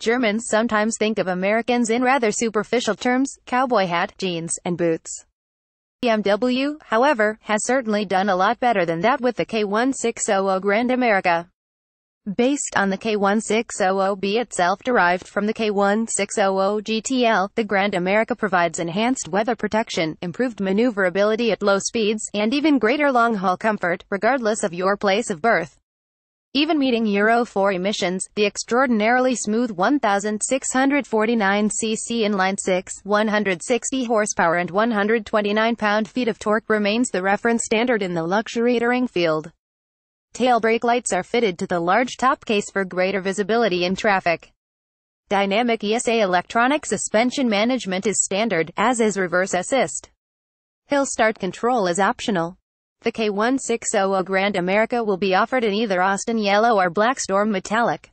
Germans sometimes think of Americans in rather superficial terms, cowboy hat, jeans, and boots. BMW, however, has certainly done a lot better than that with the K1600 Grand America. Based on the K1600B itself derived from the K1600 GTL, the Grand America provides enhanced weather protection, improved maneuverability at low speeds, and even greater long-haul comfort, regardless of your place of birth. Even meeting Euro 4 emissions, the extraordinarily smooth 1,649 cc inline 6, 160 horsepower and 129 pound-feet of torque remains the reference standard in the luxury touring field. Tail brake lights are fitted to the large top case for greater visibility in traffic. Dynamic ESA electronic suspension management is standard, as is reverse assist. Hill start control is optional. The K1600 Grand America will be offered in either Austin Yellow or Black Storm Metallic.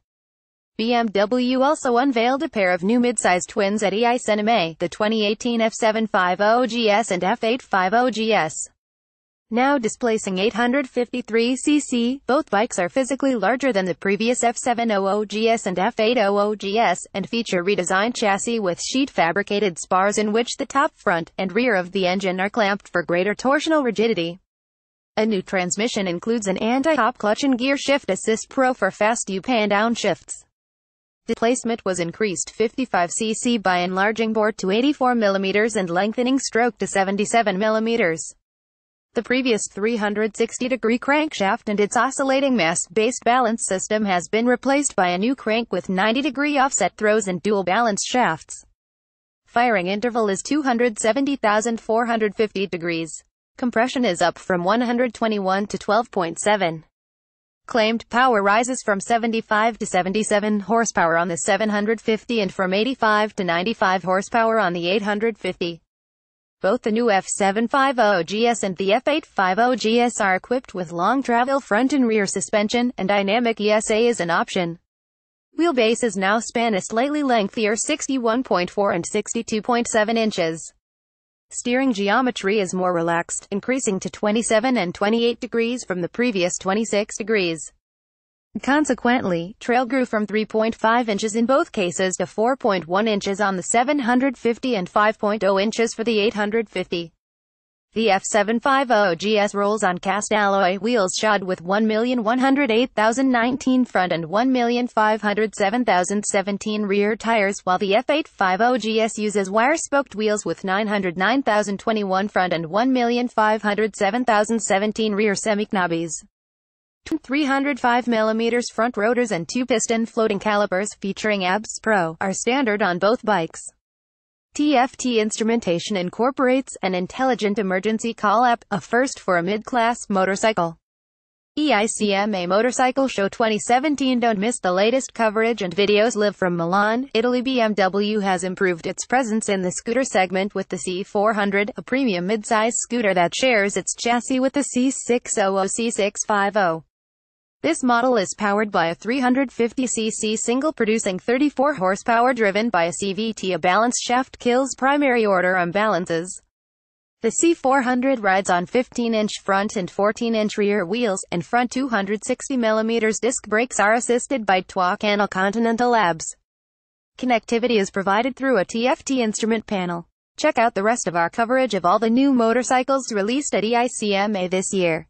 BMW also unveiled a pair of new midsize twins at EI Cinema, the 2018 F750GS and F850GS. Now displacing 853cc, both bikes are physically larger than the previous F700GS and F800GS, and feature redesigned chassis with sheet-fabricated spars in which the top, front, and rear of the engine are clamped for greater torsional rigidity. A new transmission includes an anti-hop clutch and gear shift assist pro for fast up and down shifts. Displacement was increased 55cc by enlarging bore to 84mm and lengthening stroke to 77mm. The previous 360-degree crankshaft and its oscillating mass-based balance system has been replaced by a new crank with 90-degree offset throws and dual balance shafts. Firing interval is 270,450 degrees. Compression is up from 121 to 12.7. Claimed power rises from 75 to 77 horsepower on the 750 and from 85 to 95 horsepower on the 850. Both the new F750 GS and the F850 GS are equipped with long travel front and rear suspension, and dynamic ESA is an option. Wheelbases now span a slightly lengthier 61.4 and 62.7 inches. Steering geometry is more relaxed, increasing to 27 and 28 degrees from the previous 26 degrees. Consequently, trail grew from 3.5 inches in both cases to 4.1 inches on the 750 and 5.0 inches for the 850. The F750GS rolls on cast alloy wheels shod with 1,108,019 front and 1,507,017 rear tires while the F850GS uses wire-spoked wheels with 909,021 front and 1,507,017 rear semi-knobbies. 305 mm front rotors and two-piston floating calipers featuring ABS Pro are standard on both bikes. TFT Instrumentation incorporates an intelligent emergency call app, a first for a mid-class motorcycle. EICMA Motorcycle Show 2017 Don't miss the latest coverage and videos live from Milan, Italy BMW has improved its presence in the scooter segment with the C400, a premium midsize scooter that shares its chassis with the C600 C650. This model is powered by a 350cc single producing 34 horsepower driven by a CVT. A balanced shaft kills primary order imbalances. The C400 rides on 15-inch front and 14-inch rear wheels, and front 260mm disc brakes are assisted by Twacanal Continental Labs. Connectivity is provided through a TFT instrument panel. Check out the rest of our coverage of all the new motorcycles released at EICMA this year.